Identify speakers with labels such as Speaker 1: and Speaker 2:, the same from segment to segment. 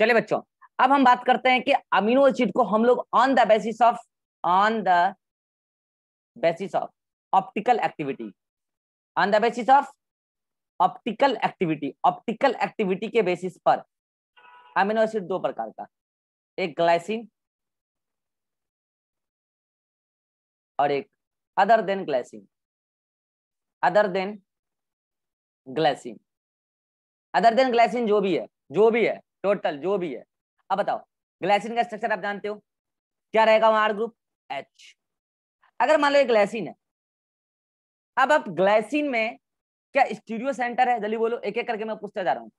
Speaker 1: चले बच्चों अब हम बात करते हैं कि अमीनो एसिड को हम लोग on the basis of on the basis of optical activity on the basis of optical activity optical activity के बेसिस पर अमीनो एसिड दो प्रकार का एक ग्लाइसिन और एक other than glycine other than glycine other than glycine जो भी है जो भी है टोटल जो भी है अब बताओ ग्लाइसिन का स्ट्रक्चर आप जानते हो क्या रहेगा वहां आर ग्रुप एच अगर मान लो ये ग्लाइसिन है अब आप ग्लाइसिन में क्या स्टीरियो सेंटर है जल्दी बोलो एक एक करके मैं पूछता जा रहा हूँ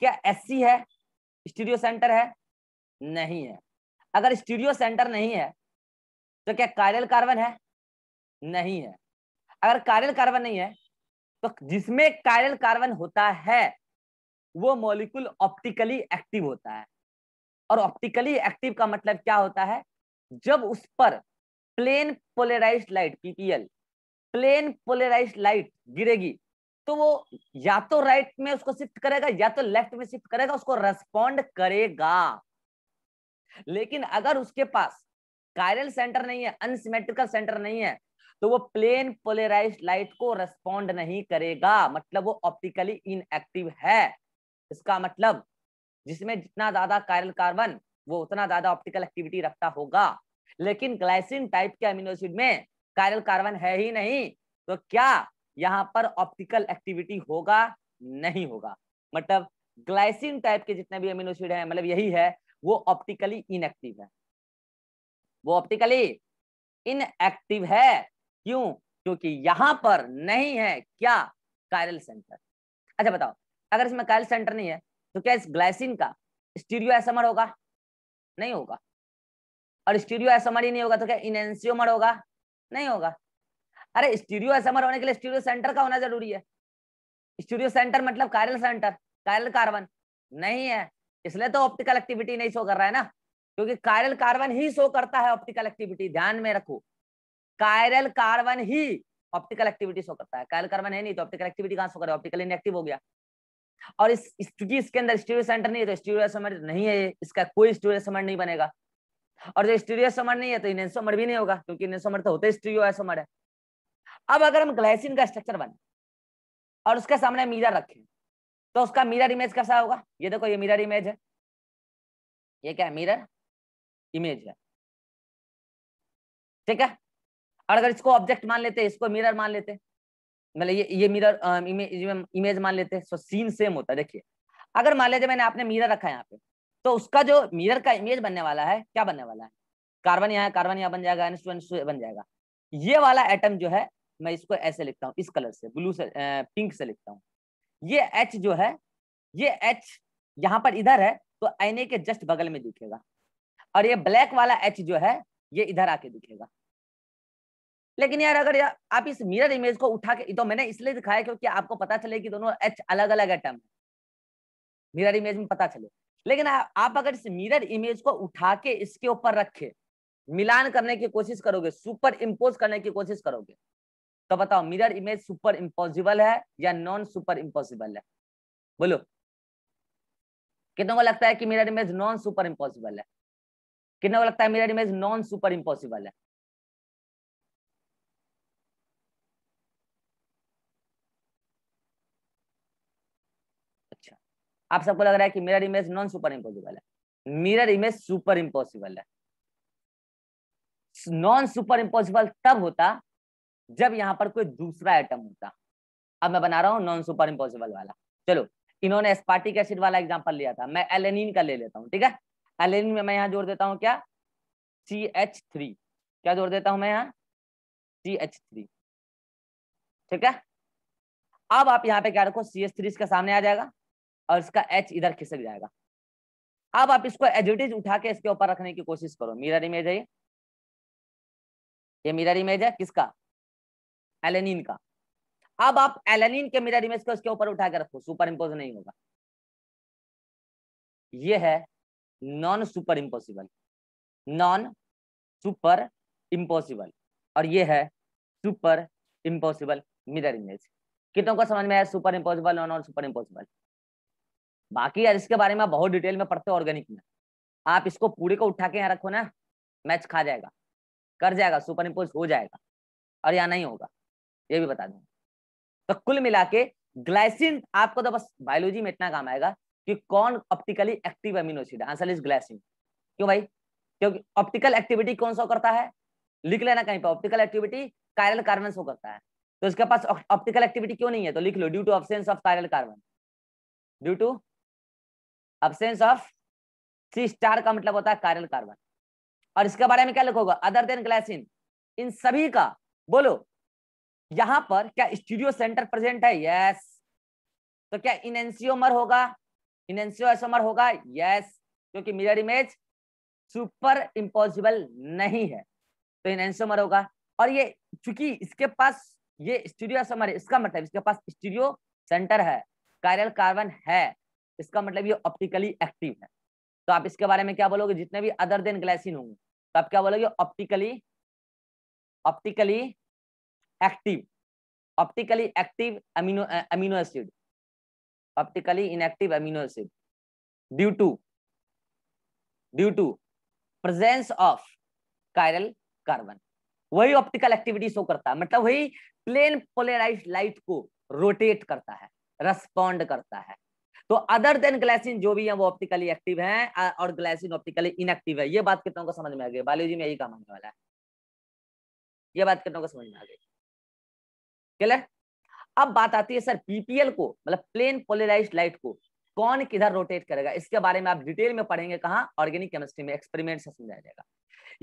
Speaker 1: क्या एस है स्टीरियो सेंटर है नहीं है अगर स्टीरियो सेंटर नहीं है तो क्या कायरल कार्बन है नहीं है अगर कायरल कार्बन नहीं है तो जिसमें कायरल कार्बन होता है वो मॉलिक्यूल ऑप्टिकली एक्टिव होता है और ऑप्टिकली एक्टिव का मतलब क्या होता है जब उस पर plane polarise light PPL plane polarise light गिरेगी तो वो या तो राइट में उसको शिफ्ट करेगा या तो लेफ्ट में शिफ्ट करेगा उसको रेस्पॉन्ड करेगा लेकिन अगर उसके पास कायरल सेंटर नहीं है अनसिमेट्रिकल सेंटर नहीं है तो वो प्लेन पोलराइज लाइट को रेस्पॉन्ड नहीं करेगा मतलब वो ऑप्टिकली इनएक्टिव है इसका मतलब जिसमें जितना ज्यादा कायरल कार्बन वो उतना ज्यादा ऑप्टिकल एक्टिविटी रखता होगा लेकिन ग्लाइसिन टाइप के अमीनो एसिड में कायरल कार्बन है ही नहीं तो क्या यहाँ पर ऑप्टिकल एक्टिविटी होगा नहीं होगा मतलब ग्लाइसिन टाइप के जितने भी अमीनो एसिड हैं मतलब यही है वो ऑप्टिकली इनएक्टिव है वो ऑप्टिकली इनएक्टिव है क्यों क्योंकि यहां पर नहीं है क्या कायरल सेंटर अच्छा बताओ अगर इसमें कैल सेंटर नहीं है तो क्या इस ग्लाइसिन का स्टीरियो एसमर होगा नहीं होगा और स्टीरियो एसमर ही नहीं होगा तो क्या इनएनसीओमर होगा नहीं होगा अरे स्टीरियो एसमर होने के लिए स्टीरियो सेंटर का होना जरूरी है स्टीरियो सेंटर मतलब कायरल सेंटर कायरल कार्बन नहीं है इसलिए तो ऑप्टिकल एक्टिविटी नहीं शो कर रहा है ना क्योंकि कायरल कार्बन ही शो करता है ऑप्टिकल एक्टिविटी ध्यान में रखो कायरल कार्बन ही ऑप्टिकल एक्टिविटी शो करता है कायरल कार्बन है नहीं तो ऑप्टिकल एक्टिविटी कहां शो कर ऑप्टिकल इनएक्टिव हो गया और इस क्योंकि इस, इसके अंदर स्टीरियो सेंटर नहीं है तो स्टीरियो समर नहीं है इसका कोई स्टीरियो समर नहीं बनेगा और जो स्टीरियो समर नहीं है तो इनेसोमर भी नहीं होगा क्योंकि इनेसोमर तो होते स्टीरियो समर है अब अगर हम ग्लाइसिन का स्ट्रक्चर बने और उसके सामने मीरा रखें तो उसका मिरर इमेज कैसा होगा ये देखो ये मिरर इमेज है ये क्या है मिरर इमेज है ठीक है और अगर इसको ऑब्जेक्ट मान लेते इसको मिरर मान लेते हैं मतलब ये ये मिरर इमेज इमेज मान लेते हैं सो सीन सेम होता है देखिए अगर मान लीजिए मैंने आपने मिरर रखा है यहाँ पे तो उसका जो मिरर का इमेज बनने वाला है क्या बनने वाला है कार्बन यहाँ कार्बन यहाँ बन जाएगा एनस्टू बन जाएगा ये वाला एटम जो है मैं इसको ऐसे लिखता हूँ इस कलर से ब्लू से पिंक से लिखता हूँ ये एच जो है ये एच यहाँ पर इधर है तो आईने के जस्ट बगल में दिखेगा और ये ब्लैक वाला एच जो है ये इधर आके दिखेगा लेकिन यार अगर यार आप इस मिरर इमेज को उठा के तो मैंने इसलिए दिखाया क्योंकि आपको पता चले कि दोनों एच अलग अलग एटम है मिरर इमेज में पता चले लेकिन आ, आप अगर इस मिरर इमेज को उठा के इसके ऊपर रखे मिलान करने की कोशिश करोगे सुपर इम्पोज करने की कोशिश करोगे तो बताओ मिरर इमेज सुपर इम्पोजिबल है या नॉन सुपर इम्पोसिबल है बोलो कितनों को लगता है कि mirror image non super impossible है कितनों को लगता है mirror image non super impossible है आप सबको लग रहा है कि mirror image non super impossible है मिरर इमेज सुपर इम्पोसिबल है नॉन सुपर इम्पोसिबल तब होता जब यहाँ पर कोई दूसरा एटम होता अब मैं बना रहा हूँ नॉन सुपर इम्पोसिबल वाला चलो इन्होंने स्पार्टिक एसिड वाला एग्जाम्पल लिया था मैं एलेनिन का ले लेता हूँ ठीक है एलेनिन में मैं यहाँ जोड़ देता हूँ क्या सी एच थ्री क्या जोड़ देता हूँ मैं यहाँ सी एच थ्री ठीक है अब आप यहाँ पे क्या रखो सी एच थ्री इसके सामने आ जाएगा और इसका एच इधर खिसक जाएगा अब आप इसको एजिटिज उठा के इसके ऊपर रखने की कोशिश करो मीर इमेज है ये मिरर इमेज है किसका एलेनिन का अब आप एलेनिन के मिरर इमेज को इसके ऊपर उठा के रखो सुपर इम्पोज नहीं होगा ये है non superimposable non superimposable और ये है सुपर इम्पोसिबल मिरर इमेज कितनों को समझ में आया सुपर इम्पोसिबल नॉन और सुपर इम्पोसिबल बाकी यार इसके बारे में बहुत डिटेल में पढ़ते हो ऑर्गेनिक में आप इसको पूरे को उठा के यहाँ रखो ना मैच खा जाएगा कर जाएगा सुपर इम्पोज हो जाएगा और यहाँ नहीं होगा ये भी बता दूँ तो कुल मिला के ग्लाइसिन आपको तो बस बायोलॉजी में इतना काम आएगा कि कौन optically active amino acid answer is glycine क्यों भाई क्योंकि ऑप्टिकल एक्टिविटी कौन सा करता है लिख लेना कहीं पर optical activity chiral carbon show करता है तो इसके पास ऑप्टिकल एक्टिविटी क्यों नहीं है तो लिख लो due to absence of chiral carbon due to absence of three star का मतलब होता है कारल कार्बन और इसके बारे में क्या लिखोगा अदर देन ग्लाइसिन इन सभी का बोलो यहां पर क्या स्टूडियो सेंटर प्रेजेंट है यस तो क्या इनएनसीओमर होगा इनएनसीओसोमर होगा यस क्योंकि मिरर इमेज सुपर इम्पॉसिबल नहीं है तो इनएनसीओमर होगा और ये चूंकि इसके पास ये स्टूडियो समर इसका मतलब इसके पास स्टूडियो सेंटर है कायरल कार्बन है इसका मतलब ये ऑप्टिकली एक्टिव है तो आप इसके बारे में क्या बोलोगे जितने भी अदर देन ग्लाइसिन होंगे तो आप क्या बोलोगे optically optically active optically active amino amino acid optically inactive amino acid due to due to presence of chiral carbon वही ऑप्टिकल एक्टिविटी शो करता है मतलब वही प्लेन पोलराइज लाइट को रोटेट करता है रेस्पॉन्ड करता है तो अदर देन ग्लैसिन जो भी है वो ऑप्टिकली एक्टिव है और ग्लैसिन ऑप्टिकली इनएक्टिव है ये बात कितनों को समझ में आ गई बायोलॉजी में यही काम आने वाला है ये बात कितनों को समझ में आ गई क्लियर अब बात आती है सर पीपीएल को मतलब प्लेन पोलराइज लाइट को कौन किधर रोटेट करेगा इसके बारे में आप डिटेल में पढ़ेंगे कहा ऑर्गेनिक केमिस्ट्री में एक्सपेरिमेंट से समझाया जाएगा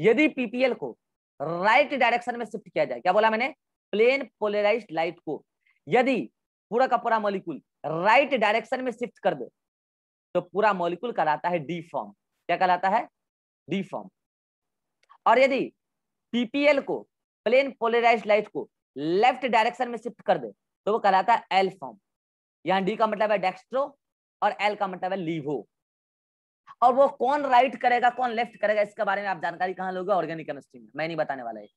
Speaker 1: यदि पीपीएल को राइट डायरेक्शन में शिफ्ट किया जाए क्या बोला मैंने प्लेन पोलराइज्ड लाइट को यदि पूरा का पूरा मॉलिक्यूल राइट डायरेक्शन में शिफ्ट कर दे तो पूरा मॉलिक्यूल कहलाता है डी फॉर्म क्या कहलाता है डी फॉर्म और यदि पीपीएल को प्लेन पोलराइज लाइट को लेफ्ट डायरेक्शन में शिफ्ट कर दे तो वो कहलाता है एल फॉर्म यहां डी का मतलब है डेक्स्ट्रो और एल का मतलब है लीवो और वो कौन राइट करेगा कौन लेफ्ट करेगा इसके बारे में आप जानकारी कहां लोगे ऑर्गेनिक केमिस्ट्री में मैं नहीं बताने वाला है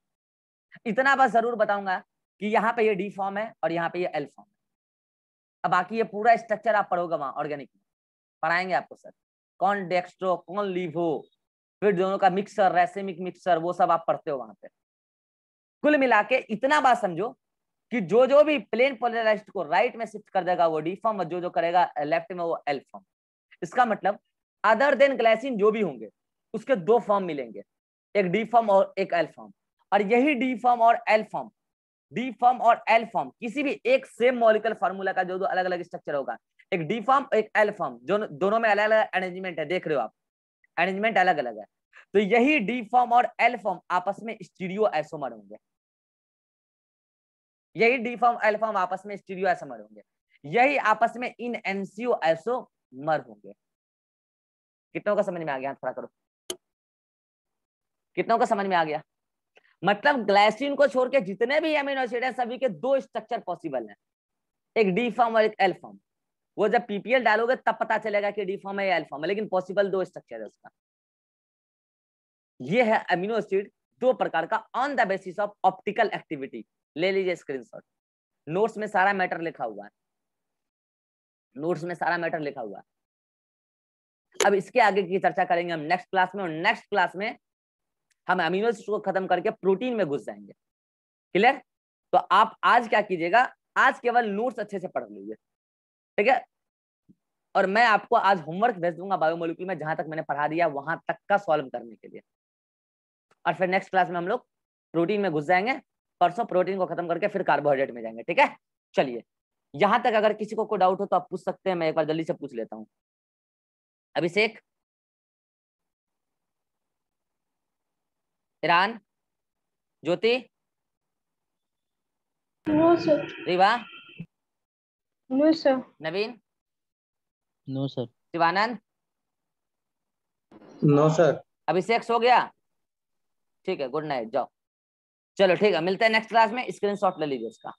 Speaker 1: इतना बस जरूर बताऊंगा कि यहां पे ये डी फॉर्म है और यहां पे ये एल फॉर्म है अब बाकी ये पूरा स्ट्रक्चर आप पढ़ोगे वहाँ ऑर्गेनिक में पढ़ाएंगे आपको सर कौन डेक्स्ट्रो कौन लिवो फिर दोनों का मिक्सर रेसेमिक मिक्सर वो सब आप पढ़ते हो वहां पे कुल मिला के इतना बात समझो कि जो जो भी प्लेन पोलराइज्ड को राइट में शिफ्ट कर देगा वो डी फॉर्म और जो जो करेगा लेफ्ट में वो एल फॉर्म इसका मतलब अदर देन ग्लाइसिन जो भी होंगे उसके दो फॉर्म मिलेंगे एक डी फॉर्म और एक एल फॉर्म और यही डी फॉर्म और एल फॉर्म डी फॉर्म और एल फॉर्म किसी भी एक सेम मॉलिकल फॉर्मूला का जो दो अलग अलग स्ट्रक्चर होगा एक डी फॉर्म एक एल फॉर्म जो दोनों में अलग अलग अरेंजमेंट है देख रहे हो आप अरेंजमेंट अलग अलग है तो यही डी फॉर्म और एल फॉर्म आपस में स्टीरियो एसोमर होंगे यही डी फॉर्म एल फॉर्म आपस में स्टीरियो एसोमर होंगे यही आपस में इन एनसीओ एसोमर होंगे कितनों का समझ में आ गया थोड़ा करो कितनों का समझ में आ गया मतलब ग्लाइसिन को छोड़ के जितने भी अमीनो एसिड है सभी के दो स्ट्रक्चर पॉसिबल है एक डी फॉर्म और एक एल फॉर्म वो जब पीपीएल डालोगे तब पता चलेगा कि डी फॉर्म है या एल फॉर्म है लेकिन पॉसिबल दो स्ट्रक्चर है उसका ये है अमीनो एसिड दो प्रकार का on the basis of optical activity ले लीजिए स्क्रीनशॉट नोट्स में सारा मैटर लिखा हुआ है नोट्स में सारा मैटर लिखा हुआ है अब इसके आगे की चर्चा करेंगे हम नेक्स्ट क्लास में और नेक्स्ट क्लास में हम अमीनो एसिड को खत्म करके प्रोटीन में घुस जाएंगे क्लियर तो आप आज क्या कीजिएगा आज केवल नोट्स अच्छे से पढ़ लीजिए ठीक है और मैं आपको आज होमवर्क भेज दूंगा बायोमोलिक्यूल में जहां तक मैंने पढ़ा दिया वहां तक का सॉल्व करने के लिए और फिर नेक्स्ट क्लास में हम लोग प्रोटीन में घुस जाएंगे परसों प्रोटीन को खत्म करके फिर कार्बोहाइड्रेट में जाएंगे ठीक है चलिए यहां तक अगर किसी को कोई डाउट हो तो आप पूछ सकते हैं मैं एक बार जल्दी से पूछ लेता हूँ अभिषेक ईरान Jyoti Riva no sir Naveen no sir Shivanand no sir सेक्स हो गया ठीक है गुड नाइट जाओ चलो ठीक है मिलते हैं नेक्स्ट क्लास में स्क्रीनशॉट ले लीजिए उसका